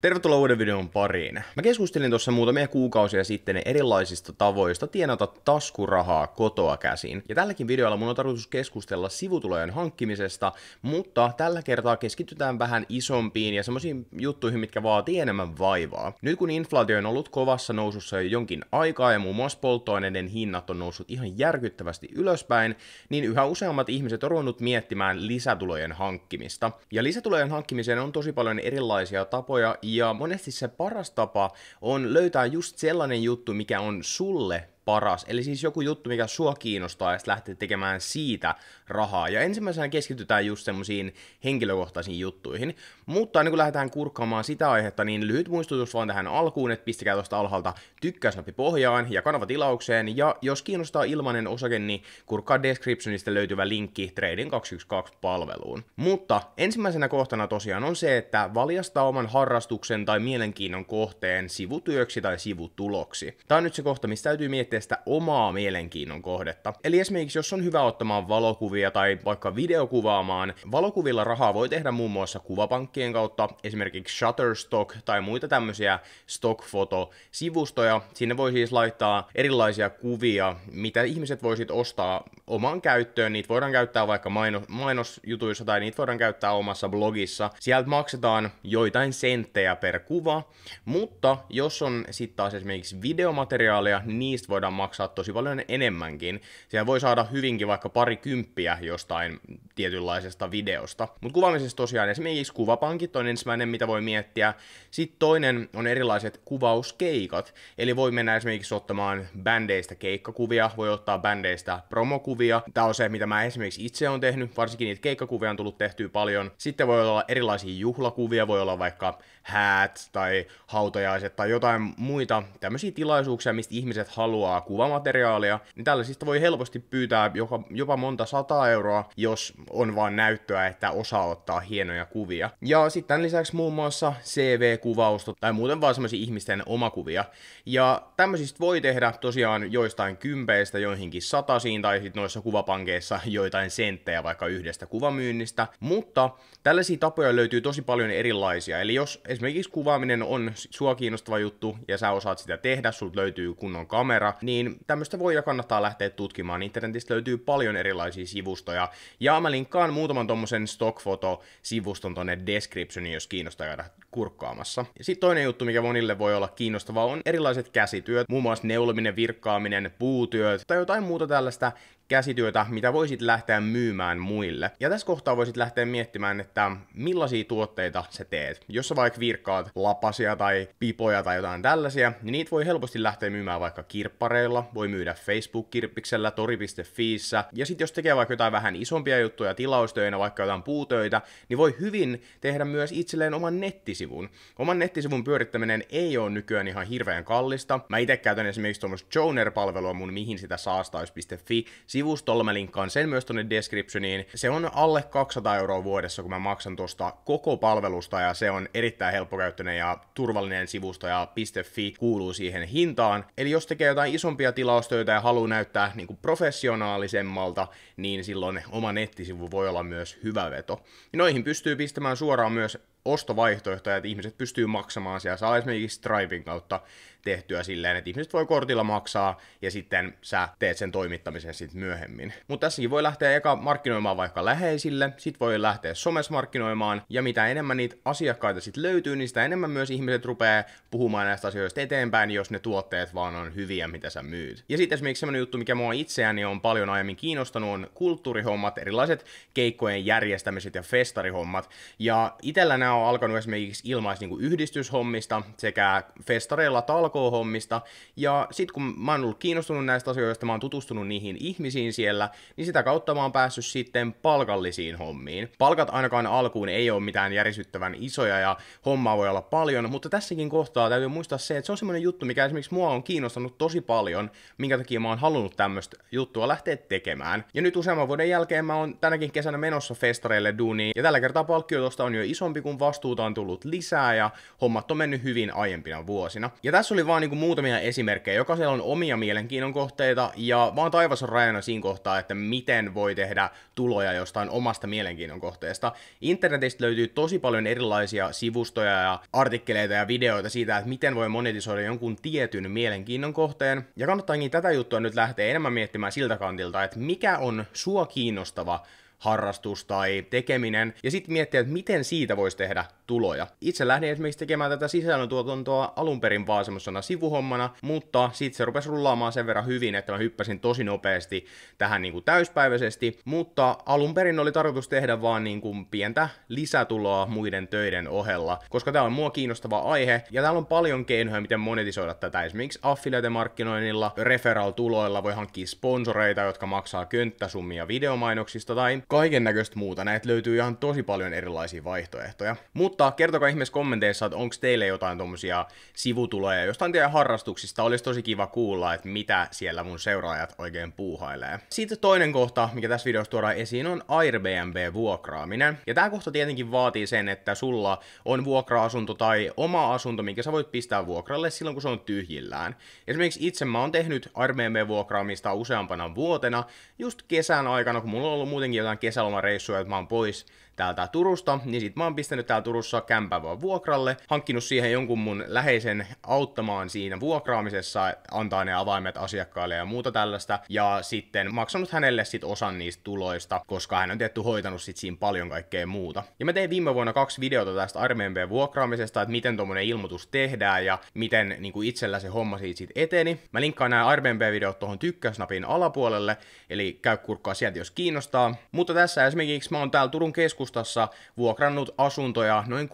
Tervetuloa uuden videon pariin. Mä keskustelin tuossa muutamia kuukausia sitten erilaisista tavoista tienata taskurahaa kotoa käsin. Ja tälläkin videolla mun on tarkoitus keskustella sivutulojen hankkimisesta, mutta tällä kertaa keskitytään vähän isompiin ja semmoisiin juttuihin, mitkä vaatii enemmän vaivaa. Nyt kun inflaatio on ollut kovassa nousussa jo jonkin aikaa ja muun muassa polttoaineiden hinnat on noussut ihan järkyttävästi ylöspäin, niin yhä useammat ihmiset on ruvennut miettimään lisätulojen hankkimista. Ja lisätulojen hankkimiseen on tosi paljon erilaisia tapoja ja monesti se paras tapa on löytää just sellainen juttu, mikä on sulle paras. Eli siis joku juttu, mikä sua kiinnostaa ja sitten lähtee tekemään siitä rahaa. Ja ensimmäisenä keskitytään just semmoisiin henkilökohtaisiin juttuihin. Mutta niin kun lähdetään kurkkaamaan sitä aihetta, niin lyhyt muistutus vaan tähän alkuun, että pistäkää tuosta alhaalta tykkäysnappi pohjaan ja kanava tilaukseen. Ja jos kiinnostaa ilmainen osake, niin kurkkaa descriptionista löytyvä linkki Trading 212-palveluun. Mutta ensimmäisenä kohtana tosiaan on se, että valjastaa oman harrastuksen tai mielenkiinnon kohteen sivutyöksi tai sivutuloksi. Tämä on nyt se kohta, mistä täytyy miettiä miettiä sitä omaa mielenkiinnon kohdetta. Eli esimerkiksi jos on hyvä ottamaan valokuvia tai vaikka videokuvaamaan, valokuvilla rahaa voi tehdä muun muassa kuvapankkien kautta, esimerkiksi Shutterstock tai muita tämmöisiä stockfoto-sivustoja. Sinne voi siis laittaa erilaisia kuvia, mitä ihmiset voisit ostaa omaan käyttöön. Niitä voidaan käyttää vaikka mainos, mainosjutuissa tai niitä voidaan käyttää omassa blogissa. Sieltä maksetaan joitain senttejä per kuva, mutta jos on sitten taas esimerkiksi videomateriaalia, niin niistä voidaan voidaan maksaa tosi paljon enemmänkin. Siellä voi saada hyvinkin vaikka pari kymppiä jostain tietynlaisesta videosta. Mutta kuvaamisessa tosiaan esimerkiksi kuvapankit on ensimmäinen, mitä voi miettiä. Sitten toinen on erilaiset kuvauskeikat, eli voi mennä esimerkiksi ottamaan bändeistä keikkakuvia, voi ottaa bändeistä promokuvia. Tämä on se, mitä mä esimerkiksi itse on tehnyt, varsinkin niitä keikkakuvia on tullut tehtyä paljon. Sitten voi olla erilaisia juhlakuvia, voi olla vaikka häät tai hautajaiset tai jotain muita tämmöisiä tilaisuuksia, mistä ihmiset haluaa ostaa kuvamateriaalia, niin tällaisista siis voi helposti pyytää jopa, jopa monta sataa euroa, jos on vaan näyttöä, että osaa ottaa hienoja kuvia. Ja sitten lisäksi muun muassa CV-kuvausta tai muuten vaan semmoisia ihmisten omakuvia. Ja tämmöisistä voi tehdä tosiaan joistain kympeistä joihinkin satasiin tai sitten noissa kuvapankeissa joitain senttejä vaikka yhdestä kuvamyynnistä, mutta tällaisia tapoja löytyy tosi paljon erilaisia. Eli jos esimerkiksi kuvaaminen on sua kiinnostava juttu ja sä osaat sitä tehdä, sulta löytyy kunnon kamera, niin tämmöistä voi ja kannattaa lähteä tutkimaan. Internetistä löytyy paljon erilaisia sivustoja, ja mä linkkaan muutaman tommosen stockfoto sivuston tonne descriptioniin, jos kiinnostaa jäädä kurkkaamassa. Sitten toinen juttu, mikä monille voi olla kiinnostavaa, on erilaiset käsityöt, muun muassa neulominen, virkkaaminen, puutyöt tai jotain muuta tällaista käsityötä, mitä voisit lähteä myymään muille. Ja tässä kohtaa voisit lähteä miettimään, että millaisia tuotteita sä teet. Jos sä vaikka virkkaat lapasia tai pipoja tai jotain tällaisia, niin niitä voi helposti lähteä myymään vaikka kirppareilla, voi myydä Facebook-kirppiksellä, tori.fiissä, ja sitten jos tekee vaikka jotain vähän isompia juttuja tilaustöinä, vaikka jotain puutöitä, niin voi hyvin tehdä myös itselleen oman nettisivun. Oman nettisivun pyörittäminen ei ole nykyään ihan hirveän kallista. Mä itse käytän esimerkiksi tuommoista Joner-palvelua mun mihin sitä saastaus.fi, sivustolla, mä linkkaan sen myös tonne descriptioniin. Se on alle 200 euroa vuodessa, kun mä maksan tuosta koko palvelusta, ja se on erittäin helppokäyttöinen ja turvallinen sivusto, ja .fi kuuluu siihen hintaan. Eli jos tekee jotain isompia tilaustöitä ja haluaa näyttää niin kuin professionaalisemmalta, niin silloin oma nettisivu voi olla myös hyvä veto. Noihin pystyy pistämään suoraan myös ostovaihtoehtoja, että ihmiset pystyy maksamaan siellä. Saa esimerkiksi Strivin kautta tehtyä silleen, että ihmiset voi kortilla maksaa ja sitten sä teet sen toimittamisen sitten myöhemmin. Mutta tässäkin voi lähteä eka markkinoimaan vaikka läheisille, sit voi lähteä somessa markkinoimaan ja mitä enemmän niitä asiakkaita sitten löytyy, niin sitä enemmän myös ihmiset rupeaa puhumaan näistä asioista eteenpäin, jos ne tuotteet vaan on hyviä, mitä sä myyt. Ja sitten esimerkiksi semmoinen juttu, mikä mua itseäni on paljon aiemmin kiinnostanut, on kulttuurihommat, erilaiset keikkojen järjestämiset ja festarihommat. Ja itellä nämä mä oon alkanut esimerkiksi ilmais niin yhdistyshommista sekä festareilla talkoohommista, ja sitten kun mä oon ollut kiinnostunut näistä asioista, mä oon tutustunut niihin ihmisiin siellä, niin sitä kautta mä oon päässyt sitten palkallisiin hommiin. Palkat ainakaan alkuun ei ole mitään järisyttävän isoja, ja hommaa voi olla paljon, mutta tässäkin kohtaa täytyy muistaa se, että se on semmoinen juttu, mikä esimerkiksi mua on kiinnostanut tosi paljon, minkä takia mä oon halunnut tämmöistä juttua lähteä tekemään. Ja nyt useamman vuoden jälkeen mä oon tänäkin kesänä menossa festareille duuniin, ja tällä kertaa palkkio on jo isompi kuin vastuuta on tullut lisää ja hommat on mennyt hyvin aiempina vuosina. Ja tässä oli vaan niinku kuin muutamia esimerkkejä, jokaisella on omia mielenkiinnon kohteita ja vaan taivas on rajana siinä kohtaa, että miten voi tehdä tuloja jostain omasta mielenkiinnon kohteesta. Internetistä löytyy tosi paljon erilaisia sivustoja ja artikkeleita ja videoita siitä, että miten voi monetisoida jonkun tietyn mielenkiinnon kohteen. Ja kannattaakin tätä juttua nyt lähteä enemmän miettimään siltä kantilta, että mikä on sua kiinnostava harrastus tai tekeminen, ja sitten miettiä, että miten siitä voisi tehdä tuloja. Itse lähdin esimerkiksi tekemään tätä sisällöntuotantoa alun perin vaan semmoisena sivuhommana, mutta sitten se rupesi rullaamaan sen verran hyvin, että mä hyppäsin tosi nopeasti tähän niin kuin täyspäiväisesti, mutta alun perin oli tarkoitus tehdä vaan niin kuin pientä lisätuloa muiden töiden ohella, koska tämä on mua kiinnostava aihe, ja täällä on paljon keinoja, miten monetisoida tätä, esimerkiksi affiliate-markkinoinnilla, referral-tuloilla voi hankkia sponsoreita, jotka maksaa könttäsummia videomainoksista, tai kaiken näköistä muuta. Näitä löytyy ihan tosi paljon erilaisia vaihtoehtoja. Mutta kertokaa ihmeessä kommenteissa, että onko teille jotain tuommoisia sivutuloja jostain teidän harrastuksista. Olisi tosi kiva kuulla, että mitä siellä mun seuraajat oikein puuhailee. Sitten toinen kohta, mikä tässä videossa tuodaan esiin, on Airbnb-vuokraaminen. Ja tämä kohta tietenkin vaatii sen, että sulla on vuokra-asunto tai oma asunto, minkä sä voit pistää vuokralle silloin, kun se on tyhjillään. Esimerkiksi itse mä oon tehnyt Airbnb-vuokraamista useampana vuotena, just kesän aikana, kun mulla on ollut muutenkin jotain kesälomareissuja, että mä oon pois täältä Turusta, niin sit mä oon pistänyt täällä Turussa kämpän vaan vuokralle, hankkinut siihen jonkun mun läheisen auttamaan siinä vuokraamisessa, antaa ne avaimet asiakkaille ja muuta tällaista, ja sitten maksanut hänelle sit osan niistä tuloista, koska hän on tietty hoitanut sit siinä paljon kaikkea muuta. Ja mä tein viime vuonna kaksi videota tästä Airbnb vuokraamisesta, että miten tommonen ilmoitus tehdään ja miten niin kuin itsellä se homma siitä sit eteni. Mä linkkaan nämä Airbnb-videot tuohon tykkäsnapin alapuolelle, eli käy kurkkaa sieltä jos kiinnostaa. Mutta mutta tässä esimerkiksi mä oon täällä Turun keskustassa vuokrannut asuntoja noin 60-80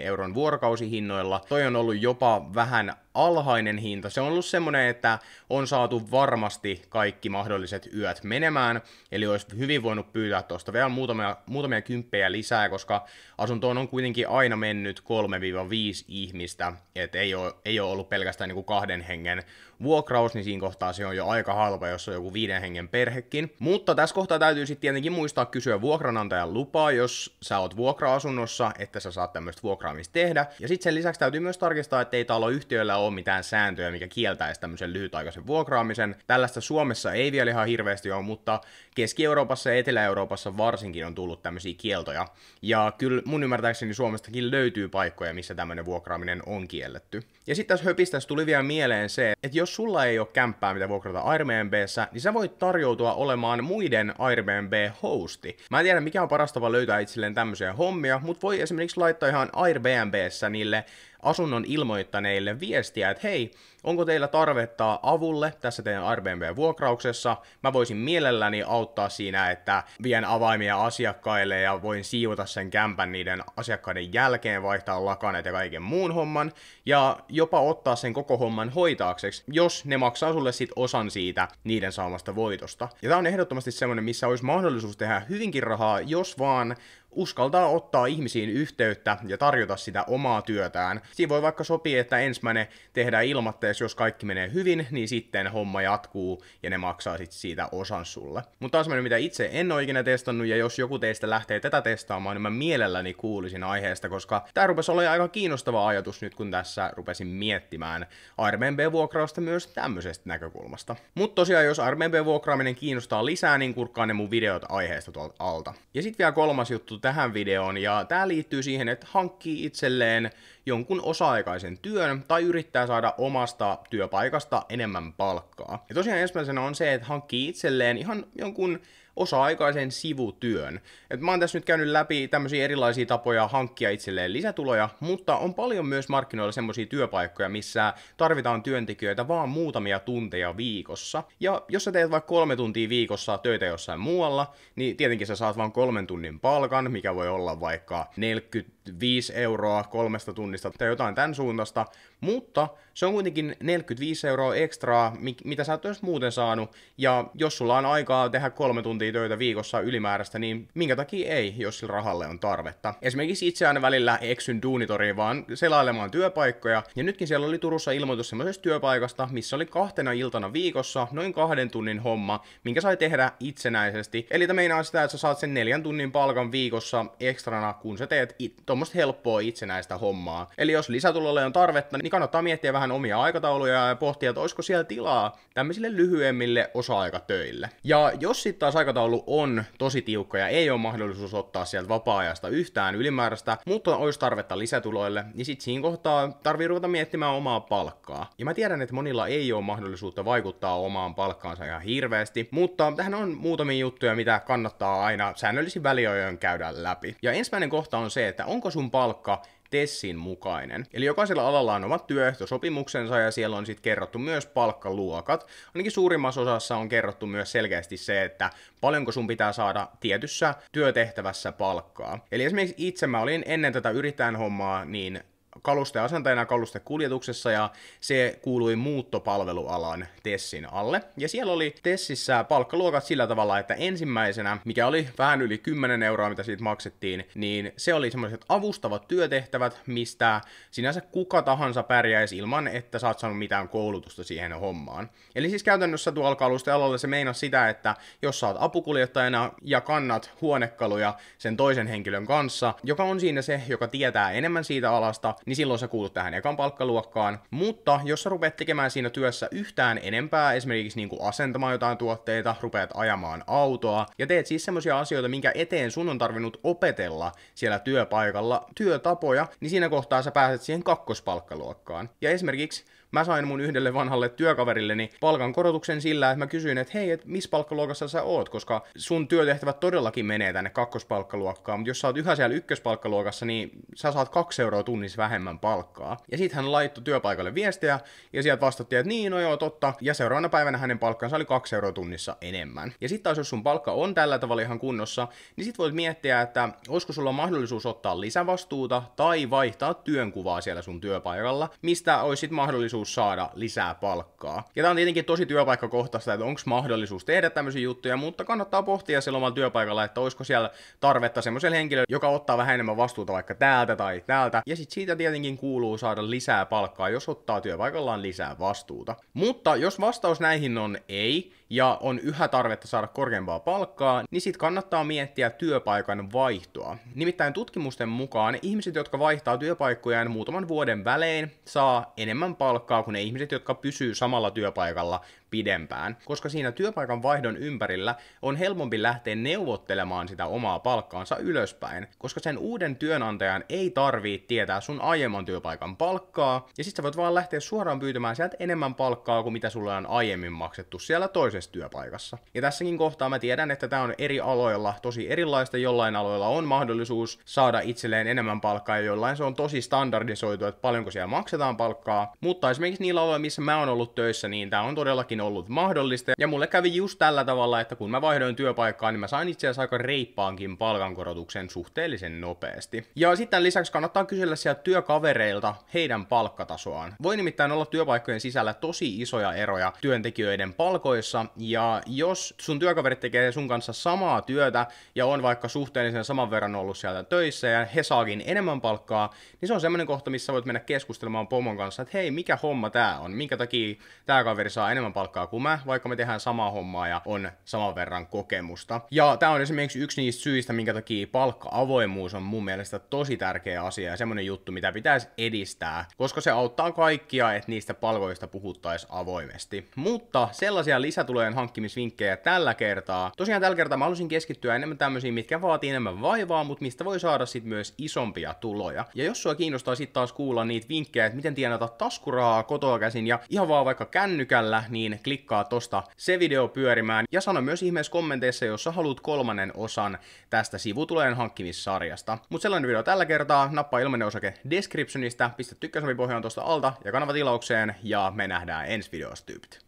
euron vuorokausihinnoilla. Toi on ollut jopa vähän alhainen hinta. Se on ollut semmoinen, että on saatu varmasti kaikki mahdolliset yöt menemään, eli olisi hyvin voinut pyytää tuosta vielä muutamia, muutamia kymppejä lisää, koska asuntoon on kuitenkin aina mennyt 3-5 ihmistä, et ei ole, ei ole ollut pelkästään niin kuin kahden hengen vuokraus, niin siinä kohtaa se on jo aika halpa, jos on joku viiden hengen perhekin. Mutta tässä kohtaa kohtaa täytyy sitten tietenkin muistaa kysyä vuokranantajan lupaa, jos sä oot vuokra-asunnossa, että sä saat tämmöistä vuokraamista tehdä. Ja sitten sen lisäksi täytyy myös tarkistaa, että ei taloyhtiöllä ole mitään sääntöjä, mikä kieltäisi tämmöisen lyhytaikaisen vuokraamisen. Tällaista Suomessa ei vielä ihan hirveästi ole, mutta Keski-Euroopassa ja Etelä-Euroopassa varsinkin on tullut tämmöisiä kieltoja. Ja kyllä mun ymmärtääkseni Suomestakin löytyy paikkoja, missä tämmöinen vuokraaminen on kielletty. Ja sitten tässä höpistässä tuli vielä mieleen se, että jos sulla ei ole kämppää, mitä vuokrata Airbnbssä, niin sä voit tarjoutua olemaan muiden Airbnb-hosti. Mä en tiedä mikä on paras tapa löytää itselleen tämmöisiä hommia, mutta voi esimerkiksi laittaa ihan Airbnbssä niille asunnon ilmoittaneille viestiä, että hei, onko teillä tarvetta avulle tässä teidän Airbnb-vuokrauksessa? Mä voisin mielelläni auttaa siinä, että vien avaimia asiakkaille ja voin siivota sen kämpän niiden asiakkaiden jälkeen, vaihtaa lakaneet ja kaiken muun homman, ja jopa ottaa sen koko homman hoitaakseksi, jos ne maksaa sulle sit osan siitä niiden saamasta voitosta. Ja tää on ehdottomasti semmonen, missä olisi mahdollisuus tehdä hyvinkin rahaa, jos vaan uskaltaa ottaa ihmisiin yhteyttä ja tarjota sitä omaa työtään. Siinä voi vaikka sopia, että ensimmäinen tehdään ilmatteessa, jos kaikki menee hyvin, niin sitten homma jatkuu ja ne maksaa sitten siitä osan sulle. Mutta taas mitä itse en ole ikinä testannut, ja jos joku teistä lähtee tätä testaamaan, niin mä mielelläni kuulisin aiheesta, koska tämä rupesi olla aika kiinnostava ajatus nyt, kun tässä rupesin miettimään Airbnb-vuokrausta myös tämmöisestä näkökulmasta. Mutta tosiaan, jos Airbnb-vuokraaminen kiinnostaa lisää, niin kurkkaa ne mun videot aiheesta tuolta alta. Ja sitten vielä kolmas juttu tähän videoon, ja tämä liittyy siihen, että hankkii itselleen jonkun osa-aikaisen työn tai yrittää saada omasta työpaikasta enemmän palkkaa. Ja tosiaan ensimmäisenä on se, että hankkii itselleen ihan jonkun osa-aikaisen sivutyön. Et mä oon tässä nyt käynyt läpi tämmöisiä erilaisia tapoja hankkia itselleen lisätuloja, mutta on paljon myös markkinoilla semmoisia työpaikkoja, missä tarvitaan työntekijöitä vaan muutamia tunteja viikossa. Ja jos sä teet vaikka kolme tuntia viikossa töitä jossain muualla, niin tietenkin sä saat vaan kolmen tunnin palkan, mikä voi olla vaikka 40 5 euroa kolmesta tunnista tai jotain tämän suuntaista, mutta se on kuitenkin 45 euroa ekstraa, mitä sä et olisi muuten saanut, ja jos sulla on aikaa tehdä kolme tuntia töitä viikossa ylimääräistä, niin minkä takia ei, jos sillä rahalle on tarvetta. Esimerkiksi itse aina välillä eksyn duunitoriin vaan selailemaan työpaikkoja, ja nytkin siellä oli Turussa ilmoitus semmoisesta työpaikasta, missä oli kahtena iltana viikossa noin kahden tunnin homma, minkä sai tehdä itsenäisesti. Eli tämä meinaa sitä, että sä saat sen neljän tunnin palkan viikossa ekstrana, kun sä teet it- tuommoista helppoa itsenäistä hommaa. Eli jos lisätulolle on tarvetta, niin kannattaa miettiä vähän omia aikatauluja ja pohtia, että olisiko siellä tilaa tämmöisille lyhyemmille osa-aikatöille. Ja jos sitten taas aikataulu on tosi tiukka ja ei ole mahdollisuus ottaa sieltä vapaa-ajasta yhtään ylimääräistä, mutta olisi tarvetta lisätuloille, niin sitten siinä kohtaa tarvii ruveta miettimään omaa palkkaa. Ja mä tiedän, että monilla ei ole mahdollisuutta vaikuttaa omaan palkkaansa ihan hirveästi, mutta tähän on muutamia juttuja, mitä kannattaa aina säännöllisin väliajoin käydä läpi. Ja ensimmäinen kohta on se, että onko onko sun palkka Tessin mukainen. Eli jokaisella alalla on omat työehtosopimuksensa ja siellä on sitten kerrottu myös palkkaluokat. Ainakin suurimmassa osassa on kerrottu myös selkeästi se, että paljonko sun pitää saada tietyssä työtehtävässä palkkaa. Eli esimerkiksi itse mä olin ennen tätä yrittäjän hommaa, niin kaluste asentajana kalustekuljetuksessa ja se kuului muuttopalvelualan Tessin alle. Ja siellä oli Tessissä palkkaluokat sillä tavalla, että ensimmäisenä, mikä oli vähän yli 10 euroa, mitä siitä maksettiin, niin se oli semmoiset avustavat työtehtävät, mistä sinänsä kuka tahansa pärjäisi ilman, että sä oot saanut mitään koulutusta siihen hommaan. Eli siis käytännössä tuolla kalustealalla se meinaa sitä, että jos sä oot apukuljettajana ja kannat huonekaluja sen toisen henkilön kanssa, joka on siinä se, joka tietää enemmän siitä alasta, niin silloin sä kuulut tähän ekan palkkaluokkaan. Mutta jos sä rupeat tekemään siinä työssä yhtään enempää, esimerkiksi niin kuin asentamaan jotain tuotteita, rupeat ajamaan autoa ja teet siis semmoisia asioita, minkä eteen sun on tarvinnut opetella siellä työpaikalla työtapoja, niin siinä kohtaa sä pääset siihen kakkospalkkaluokkaan. Ja esimerkiksi Mä sain mun yhdelle vanhalle työkaverilleni niin palkankorotuksen sillä, että mä kysyin, että hei, et missä palkkaluokassa sä oot, koska sun työtehtävät todellakin menee tänne kakkospalkkaluokkaan, mutta jos sä oot yhä siellä ykköspalkkaluokassa, niin sä saat kaksi euroa tunnissa vähemmän palkkaa. Ja sitten hän laittoi työpaikalle viestiä, ja sieltä vastattiin, että niin, no joo, totta. Ja seuraavana päivänä hänen palkkansa oli kaksi euroa tunnissa enemmän. Ja sitten taas, jos sun palkka on tällä tavalla ihan kunnossa, niin sit voit miettiä, että olisiko sulla mahdollisuus ottaa lisävastuuta tai vaihtaa työnkuvaa siellä sun työpaikalla, mistä olisi mahdollisuus mahdollisuus saada lisää palkkaa. Ja tämä on tietenkin tosi työpaikkakohtaista, että onko mahdollisuus tehdä tämmöisiä juttuja, mutta kannattaa pohtia siellä omalla työpaikalla, että olisiko siellä tarvetta semmoiselle henkilölle, joka ottaa vähän enemmän vastuuta vaikka täältä tai täältä. Ja sitten siitä tietenkin kuuluu saada lisää palkkaa, jos ottaa työpaikallaan lisää vastuuta. Mutta jos vastaus näihin on ei, ja on yhä tarvetta saada korkeampaa palkkaa, niin sit kannattaa miettiä työpaikan vaihtoa. Nimittäin tutkimusten mukaan ihmiset, jotka vaihtaa työpaikkojaan muutaman vuoden välein, saa enemmän palkkaa kuin ne ihmiset, jotka pysyy samalla työpaikalla pidempään, koska siinä työpaikan vaihdon ympärillä on helpompi lähteä neuvottelemaan sitä omaa palkkaansa ylöspäin, koska sen uuden työnantajan ei tarvii tietää sun aiemman työpaikan palkkaa, ja sit sä voit vaan lähteä suoraan pyytämään sieltä enemmän palkkaa kuin mitä sulle on aiemmin maksettu siellä toisessa työpaikassa. Ja tässäkin kohtaa mä tiedän, että tämä on eri aloilla tosi erilaista, jollain aloilla on mahdollisuus saada itselleen enemmän palkkaa, ja jollain se on tosi standardisoitu, että paljonko siellä maksetaan palkkaa, mutta esimerkiksi niillä aloilla, missä mä oon ollut töissä, niin tämä on todellakin ikin ollut mahdollista. Ja mulle kävi just tällä tavalla, että kun mä vaihdoin työpaikkaa, niin mä sain itse asiassa aika reippaankin palkankorotuksen suhteellisen nopeasti. Ja sitten lisäksi kannattaa kysellä sieltä työkavereilta heidän palkkatasoaan. Voi nimittäin olla työpaikkojen sisällä tosi isoja eroja työntekijöiden palkoissa, ja jos sun työkaverit tekee sun kanssa samaa työtä ja on vaikka suhteellisen saman verran ollut sieltä töissä ja he saakin enemmän palkkaa, niin se on semmoinen kohta, missä voit mennä keskustelemaan pomon kanssa, että hei, mikä homma tää on, minkä takia tää kaveri saa enemmän palkkaa palkkaa kuin mä, vaikka me tehdään samaa hommaa ja on saman verran kokemusta. Ja tämä on esimerkiksi yksi niistä syistä, minkä takia palkka-avoimuus on mun mielestä tosi tärkeä asia ja semmoinen juttu, mitä pitäisi edistää, koska se auttaa kaikkia, että niistä palkoista puhuttaisiin avoimesti. Mutta sellaisia lisätulojen hankkimisvinkkejä tällä kertaa. Tosiaan tällä kertaa mä halusin keskittyä enemmän tämmöisiin, mitkä vaatii enemmän vaivaa, mutta mistä voi saada sit myös isompia tuloja. Ja jos sua kiinnostaa sitten taas kuulla niitä vinkkejä, että miten tienata taskurahaa kotoa käsin ja ihan vaan vaikka kännykällä, niin klikkaa tosta se video pyörimään ja sano myös ihmeessä kommenteissa, jos sä haluat kolmannen osan tästä sivutulojen hankkimissarjasta. Mutta sellainen video tällä kertaa, nappaa ilmainen osake descriptionista, pistä tykkäsomi pohjaan tosta alta ja kanava tilaukseen ja me nähdään ensi videossa tyypit.